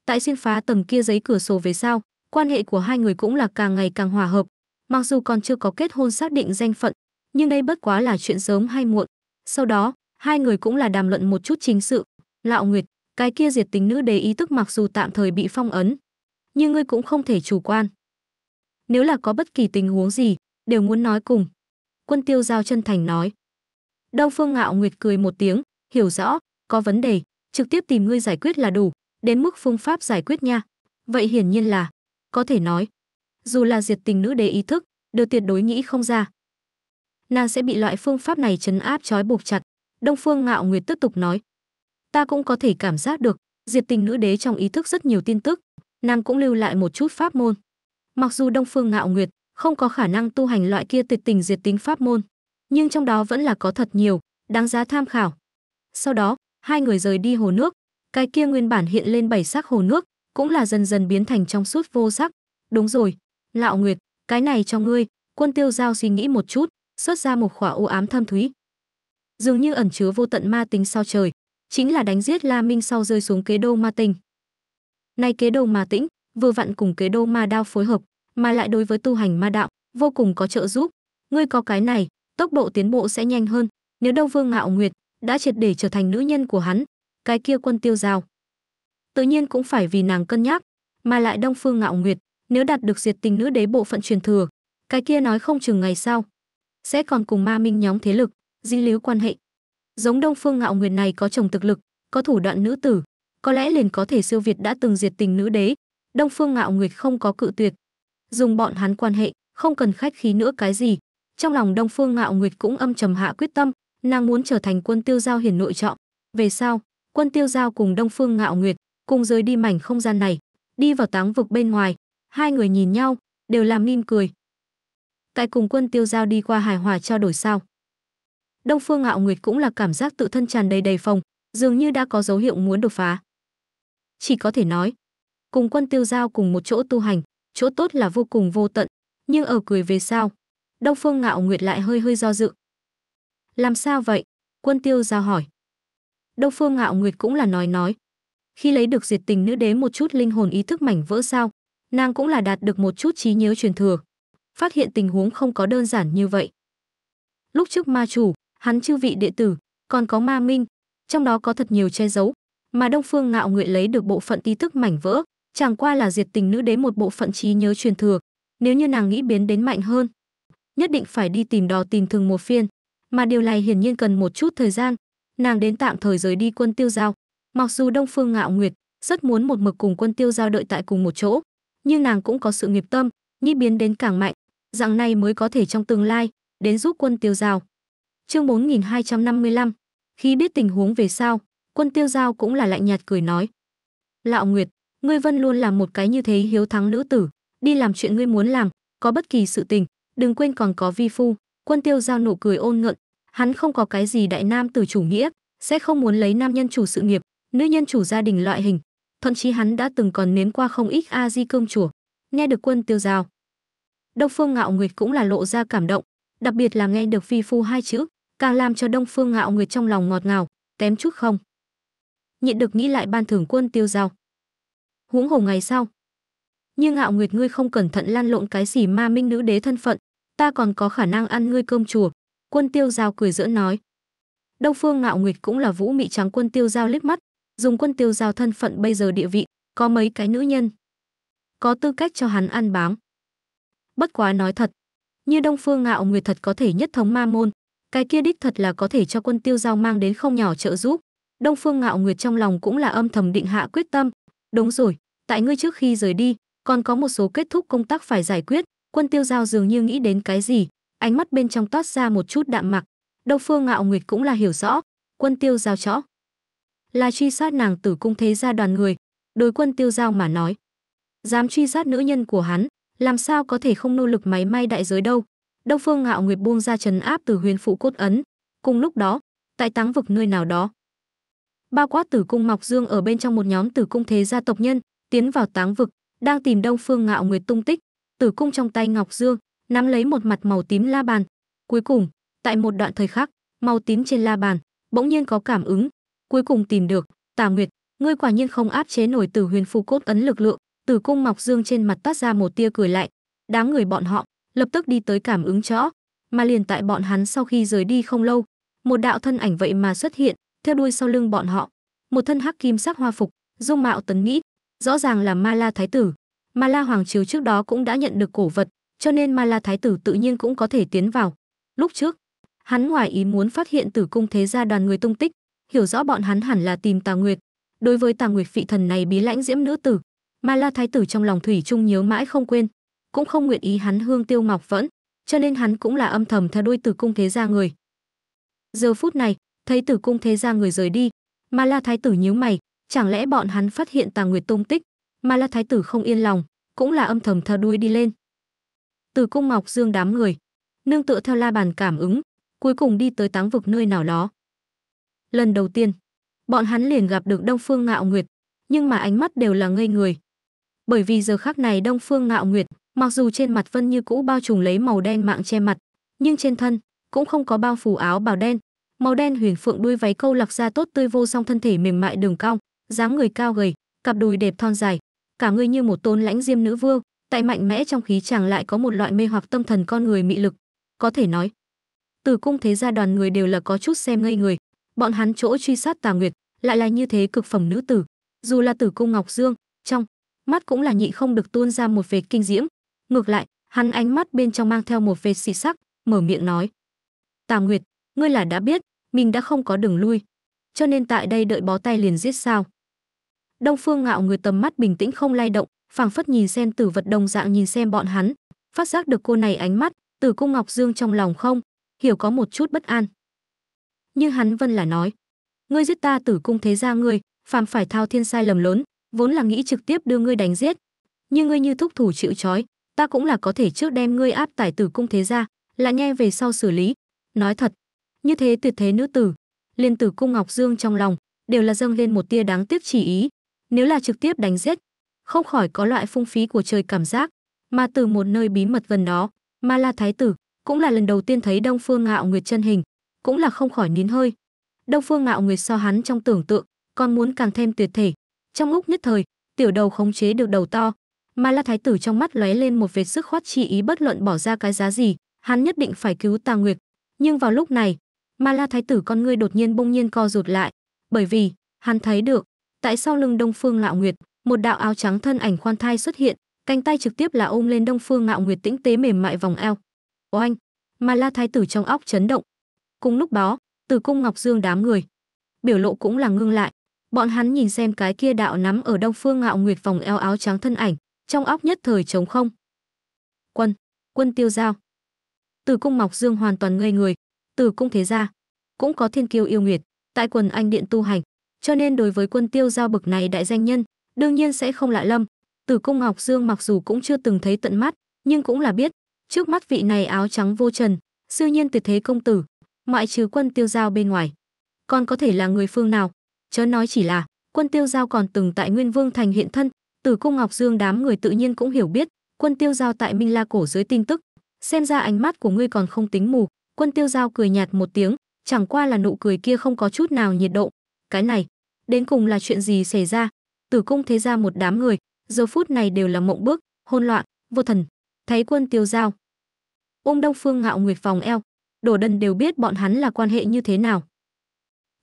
tại xuyên phá tầng kia giấy cửa sổ về sau quan hệ của hai người cũng là càng ngày càng hòa hợp mặc dù còn chưa có kết hôn xác định danh phận nhưng đây bất quá là chuyện sớm hay muộn sau đó hai người cũng là đàm luận một chút chính sự lạo nguyệt cái kia diệt tình nữ đế ý thức mặc dù tạm thời bị phong ấn nhưng ngươi cũng không thể chủ quan. Nếu là có bất kỳ tình huống gì, đều muốn nói cùng. Quân tiêu giao chân thành nói. Đông Phương Ngạo Nguyệt cười một tiếng, hiểu rõ, có vấn đề, trực tiếp tìm ngươi giải quyết là đủ, đến mức phương pháp giải quyết nha. Vậy hiển nhiên là, có thể nói, dù là diệt tình nữ đế ý thức, đều tuyệt đối nghĩ không ra. Nàng sẽ bị loại phương pháp này chấn áp trói buộc chặt. Đông Phương Ngạo Nguyệt tiếp tục nói. Ta cũng có thể cảm giác được, diệt tình nữ đế trong ý thức rất nhiều tin tức, nàng cũng lưu lại một chút pháp môn. Mặc dù Đông Phương Ngạo Nguyệt không có khả năng tu hành loại kia tịch tình diệt tính pháp môn, nhưng trong đó vẫn là có thật nhiều, đáng giá tham khảo. Sau đó, hai người rời đi hồ nước, cái kia nguyên bản hiện lên bảy sắc hồ nước, cũng là dần dần biến thành trong suốt vô sắc. Đúng rồi, Lạo Nguyệt, cái này cho ngươi, Quân Tiêu Giao suy nghĩ một chút, xuất ra một khỏa u ám thâm thúy. Dường như ẩn chứa vô tận ma tính sao trời, chính là đánh giết La Minh sau rơi xuống kế đô ma tình. Nay kế đô mà tĩnh, vừa vặn cùng kế đô ma đao phối hợp, mà lại đối với tu hành ma đạo, vô cùng có trợ giúp. Ngươi có cái này, tốc độ tiến bộ sẽ nhanh hơn. Nếu Đông Vương Ngạo Nguyệt đã triệt để trở thành nữ nhân của hắn, cái kia quân tiêu giao. Tự nhiên cũng phải vì nàng cân nhắc, mà lại Đông Phương Ngạo Nguyệt, nếu đạt được diệt tình nữ đế bộ phận truyền thừa, cái kia nói không chừng ngày sau sẽ còn cùng ma minh nhóm thế lực, di líu quan hệ. Giống Đông Phương Ngạo Nguyệt này có chồng thực lực, có thủ đoạn nữ tử, có lẽ liền có thể siêu việt đã từng diệt tình nữ đế đông phương ngạo nguyệt không có cự tuyệt dùng bọn hắn quan hệ không cần khách khí nữa cái gì trong lòng đông phương ngạo nguyệt cũng âm trầm hạ quyết tâm nàng muốn trở thành quân tiêu giao hiền nội trọng về sau quân tiêu giao cùng đông phương ngạo nguyệt cùng rời đi mảnh không gian này đi vào táng vực bên ngoài hai người nhìn nhau đều làm mỉm cười tại cùng quân tiêu giao đi qua hài hòa trao đổi sao đông phương ngạo nguyệt cũng là cảm giác tự thân tràn đầy đầy phòng dường như đã có dấu hiệu muốn đột phá chỉ có thể nói, cùng quân tiêu giao cùng một chỗ tu hành, chỗ tốt là vô cùng vô tận, nhưng ở cười về sao? Đông Phương Ngạo Nguyệt lại hơi hơi do dự. Làm sao vậy? Quân tiêu giao hỏi. Đông Phương Ngạo Nguyệt cũng là nói nói. Khi lấy được diệt tình nữ đế một chút linh hồn ý thức mảnh vỡ sao, nàng cũng là đạt được một chút trí nhớ truyền thừa. Phát hiện tình huống không có đơn giản như vậy. Lúc trước ma chủ, hắn chư vị đệ tử, còn có ma minh, trong đó có thật nhiều che giấu, mà Đông Phương Ngạo Nguyệt lấy được bộ phận ý thức mảnh vỡ, chẳng qua là diệt tình nữ đế một bộ phận trí nhớ truyền thừa, nếu như nàng nghĩ biến đến mạnh hơn, nhất định phải đi tìm đò tìm thường một phiên, mà điều này hiển nhiên cần một chút thời gian, nàng đến tạm thời rời đi quân tiêu giao. Mặc dù Đông Phương Ngạo Nguyệt rất muốn một mực cùng quân tiêu giao đợi tại cùng một chỗ, nhưng nàng cũng có sự nghiệp tâm, nghĩ biến đến càng mạnh, dạng này mới có thể trong tương lai đến giúp quân tiêu giao. Chương 4255, khi biết tình huống về sao? Quân tiêu giao cũng là lạnh nhạt cười nói. Lạo Nguyệt, ngươi vân luôn là một cái như thế hiếu thắng nữ tử, đi làm chuyện ngươi muốn làm, có bất kỳ sự tình, đừng quên còn có vi phu. Quân tiêu giao nụ cười ôn ngận, hắn không có cái gì đại nam tử chủ nghĩa, sẽ không muốn lấy nam nhân chủ sự nghiệp, nữ nhân chủ gia đình loại hình. Thậm chí hắn đã từng còn nếm qua không ít a di cơm chùa. Nghe được quân tiêu giao, Đông Phương Ngạo Nguyệt cũng là lộ ra cảm động, đặc biệt là nghe được phi phu hai chữ, càng làm cho Đông Phương Ngạo Nguyệt trong lòng ngọt ngào, kém chút không nhịn được nghĩ lại ban thưởng quân tiêu giao. Huống hồ ngày sau. Nhưng ngạo Nguyệt ngươi không cẩn thận lan lộn cái gì ma minh nữ đế thân phận, ta còn có khả năng ăn ngươi cơm chùa. Quân tiêu giao cười giỡn nói. Đông Phương Ngạo Nguyệt cũng là vũ mị trắng quân tiêu giao liếc mắt, dùng quân tiêu giao thân phận bây giờ địa vị, có mấy cái nữ nhân. Có tư cách cho hắn ăn bám. Bất quá nói thật, như Đông Phương Ngạo Nguyệt thật có thể nhất thống ma môn, cái kia đích thật là có thể cho quân tiêu giao mang đến không nhỏ trợ giúp, Đông Phương Ngạo Nguyệt trong lòng cũng là âm thầm định hạ quyết tâm. Đúng rồi, tại ngươi trước khi rời đi, còn có một số kết thúc công tác phải giải quyết. Quân Tiêu Giao dường như nghĩ đến cái gì, ánh mắt bên trong toát ra một chút đạm mạc. Đông Phương Ngạo Nguyệt cũng là hiểu rõ, Quân Tiêu Giao chó là truy sát nàng tử cung thế gia đoàn người. Đối Quân Tiêu Giao mà nói, dám truy sát nữ nhân của hắn, làm sao có thể không nỗ lực máy may đại giới đâu. Đông Phương Ngạo Nguyệt buông ra trấn áp từ huyền phụ cốt ấn. Cùng lúc đó, tại táng vực nơi nào đó, bao quát tử cung mọc dương ở bên trong một nhóm tử cung thế gia tộc nhân tiến vào táng vực đang tìm đông phương ngạo nguyệt tung tích tử cung trong tay ngọc dương nắm lấy một mặt màu tím la bàn cuối cùng tại một đoạn thời khắc màu tím trên la bàn bỗng nhiên có cảm ứng cuối cùng tìm được tà nguyệt ngươi quả nhiên không áp chế nổi tử huyền phu cốt ấn lực lượng tử cung mọc dương trên mặt toát ra một tia cười lạnh đáng người bọn họ lập tức đi tới cảm ứng chó mà liền tại bọn hắn sau khi rời đi không lâu một đạo thân ảnh vậy mà xuất hiện theo đuôi sau lưng bọn họ một thân hắc kim sắc hoa phục dung mạo tấn nghĩ rõ ràng là ma la thái tử ma la hoàng triều trước đó cũng đã nhận được cổ vật cho nên ma la thái tử tự nhiên cũng có thể tiến vào lúc trước hắn ngoài ý muốn phát hiện tử cung thế gia đoàn người tung tích hiểu rõ bọn hắn hẳn là tìm tà nguyệt đối với tà nguyệt vị thần này bí lãnh diễm nữ tử ma la thái tử trong lòng thủy chung nhớ mãi không quên cũng không nguyện ý hắn hương tiêu mọc vẫn cho nên hắn cũng là âm thầm theo đuôi tử cung thế gia người giờ phút này thấy tử cung thế ra người rời đi mà la thái tử nhíu mày chẳng lẽ bọn hắn phát hiện tà nguyệt tung tích mà la thái tử không yên lòng cũng là âm thầm theo đuôi đi lên tử cung ngọc dương đám người nương tựa theo la bàn cảm ứng cuối cùng đi tới táng vực nơi nào đó lần đầu tiên bọn hắn liền gặp được đông phương ngạo nguyệt nhưng mà ánh mắt đều là ngây người bởi vì giờ khác này đông phương ngạo nguyệt mặc dù trên mặt vân như cũ bao trùm lấy màu đen mạng che mặt nhưng trên thân cũng không có bao phủ áo bào đen màu đen huyền phượng đuôi váy câu lạc da tốt tươi vô song thân thể mềm mại đường cong dáng người cao gầy cặp đùi đẹp thon dài cả người như một tôn lãnh diêm nữ vương tại mạnh mẽ trong khí chàng lại có một loại mê hoặc tâm thần con người mị lực có thể nói từ cung thế gia đoàn người đều là có chút xem ngây người bọn hắn chỗ truy sát tà nguyệt lại là như thế cực phẩm nữ tử dù là tử cung ngọc dương trong mắt cũng là nhị không được tuôn ra một vệt kinh diễm ngược lại hắn ánh mắt bên trong mang theo một vệt xị sắc mở miệng nói tà nguyệt ngươi là đã biết, mình đã không có đường lui, cho nên tại đây đợi bó tay liền giết sao? Đông Phương Ngạo người tầm mắt bình tĩnh không lay động, phảng phất nhìn xem Tử Vật đồng dạng nhìn xem bọn hắn, phát giác được cô này ánh mắt, từ Cung Ngọc Dương trong lòng không, hiểu có một chút bất an. Nhưng hắn vẫn là nói, ngươi giết ta Tử Cung thế gia ngươi, phàm phải thao thiên sai lầm lớn, vốn là nghĩ trực tiếp đưa ngươi đánh giết, nhưng ngươi như thúc thủ chịu trói, ta cũng là có thể trước đem ngươi áp tải Tử Cung thế gia, là nhe về sau xử lý. Nói thật, như thế tuyệt thế nữ tử, liên tử cung Ngọc Dương trong lòng, đều là dâng lên một tia đáng tiếc chỉ ý. Nếu là trực tiếp đánh giết, không khỏi có loại phung phí của trời cảm giác, mà từ một nơi bí mật gần đó, Ma La Thái tử cũng là lần đầu tiên thấy Đông Phương Ngạo Nguyệt chân hình, cũng là không khỏi nín hơi. Đông Phương Ngạo Nguyệt so hắn trong tưởng tượng, còn muốn càng thêm tuyệt thể. Trong lúc nhất thời, tiểu đầu khống chế được đầu to, Ma La Thái tử trong mắt lóe lên một vệt sức khoát chi ý bất luận bỏ ra cái giá gì, hắn nhất định phải cứu Tà Nguyệt. Nhưng vào lúc này, Ma La Thái tử con ngươi đột nhiên bỗng nhiên co rụt lại, bởi vì hắn thấy được, tại sau lưng Đông Phương Ngạo Nguyệt, một đạo áo trắng thân ảnh khoan thai xuất hiện, cánh tay trực tiếp là ôm lên Đông Phương Ngạo Nguyệt tĩnh tế mềm mại vòng eo. Oanh! Ma La Thái tử trong óc chấn động. Cùng lúc đó, từ cung Ngọc Dương đám người, biểu lộ cũng là ngưng lại. Bọn hắn nhìn xem cái kia đạo nắm ở Đông Phương Ngạo Nguyệt vòng eo áo trắng thân ảnh, trong óc nhất thời trống không. Quân, quân tiêu giao. Từ cung Ngọc Dương hoàn toàn ngây người, từ cung thế gia cũng có thiên kiêu yêu nguyệt tại quần anh điện tu hành cho nên đối với quân tiêu giao bực này đại danh nhân đương nhiên sẽ không lạ lâm từ cung ngọc dương mặc dù cũng chưa từng thấy tận mắt nhưng cũng là biết trước mắt vị này áo trắng vô trần siêu nhiên tuyệt thế công tử ngoại trừ quân tiêu giao bên ngoài còn có thể là người phương nào chớ nói chỉ là quân tiêu giao còn từng tại nguyên vương thành hiện thân từ cung ngọc dương đám người tự nhiên cũng hiểu biết quân tiêu giao tại minh la cổ dưới tin tức xem ra ánh mắt của ngươi còn không tính mù Quân tiêu giao cười nhạt một tiếng, chẳng qua là nụ cười kia không có chút nào nhiệt độ. Cái này, đến cùng là chuyện gì xảy ra? Tử cung thế ra một đám người, giờ phút này đều là mộng bước, hôn loạn, vô thần. Thấy quân tiêu giao. Ôm Đông Phương Ngạo Nguyệt vòng eo, đổ đần đều biết bọn hắn là quan hệ như thế nào.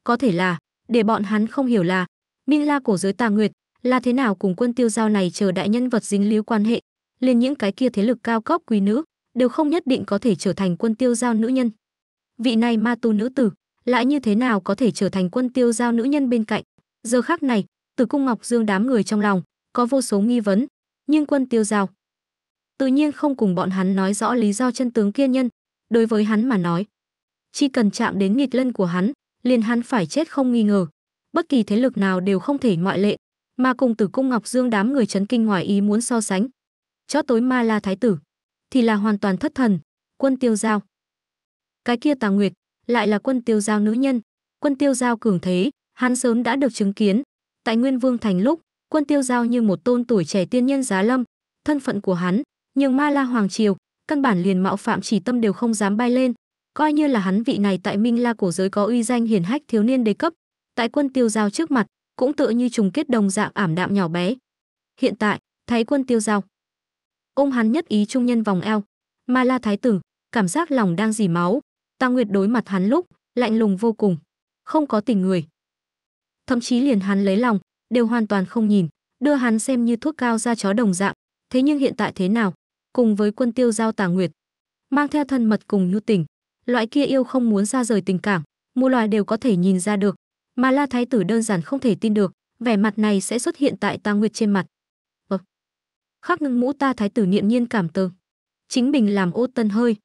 Có thể là, để bọn hắn không hiểu là, Minh La cổ giới Tà Nguyệt là thế nào cùng quân tiêu giao này chờ đại nhân vật dính líu quan hệ, lên những cái kia thế lực cao cấp quý nữ, đều không nhất định có thể trở thành quân tiêu giao nữ nhân. Vị này ma tu nữ tử, lại như thế nào có thể trở thành quân tiêu giao nữ nhân bên cạnh? Giờ khắc này, Tử Cung Ngọc Dương đám người trong lòng có vô số nghi vấn, nhưng quân tiêu giao tự nhiên không cùng bọn hắn nói rõ lý do chân tướng kiên nhân, đối với hắn mà nói, chỉ cần chạm đến nghịch lân của hắn, liền hắn phải chết không nghi ngờ. Bất kỳ thế lực nào đều không thể ngoại lệ, mà cùng Tử Cung Ngọc Dương đám người chấn kinh ngoài ý muốn so sánh. cho tối Ma La thái tử, thì là hoàn toàn thất thần, quân tiêu giao. Cái kia Tà Nguyệt, lại là quân tiêu giao nữ nhân, quân tiêu giao cường thế, hắn sớm đã được chứng kiến. Tại Nguyên Vương Thành lúc, quân tiêu giao như một tôn tuổi trẻ tiên nhân giá lâm, thân phận của hắn, nhưng Ma La Hoàng Triều, căn bản liền mạo phạm chỉ tâm đều không dám bay lên, coi như là hắn vị này tại Minh La cổ giới có uy danh hiển hách thiếu niên đề cấp, tại quân tiêu giao trước mặt, cũng tựa như trùng kết đồng dạng ảm đạm nhỏ bé. Hiện tại, thấy quân tiêu giao, ôm hắn nhất ý trung nhân vòng eo ma la thái tử cảm giác lòng đang dì máu ta nguyệt đối mặt hắn lúc lạnh lùng vô cùng không có tình người thậm chí liền hắn lấy lòng đều hoàn toàn không nhìn đưa hắn xem như thuốc cao ra chó đồng dạng thế nhưng hiện tại thế nào cùng với quân tiêu giao tà nguyệt mang theo thân mật cùng nhu tình loại kia yêu không muốn ra rời tình cảm mua loài đều có thể nhìn ra được mà la thái tử đơn giản không thể tin được vẻ mặt này sẽ xuất hiện tại tà nguyệt trên mặt khắc ngưng mũ ta thái tử niệm nhiên cảm tờ chính mình làm ô tân hơi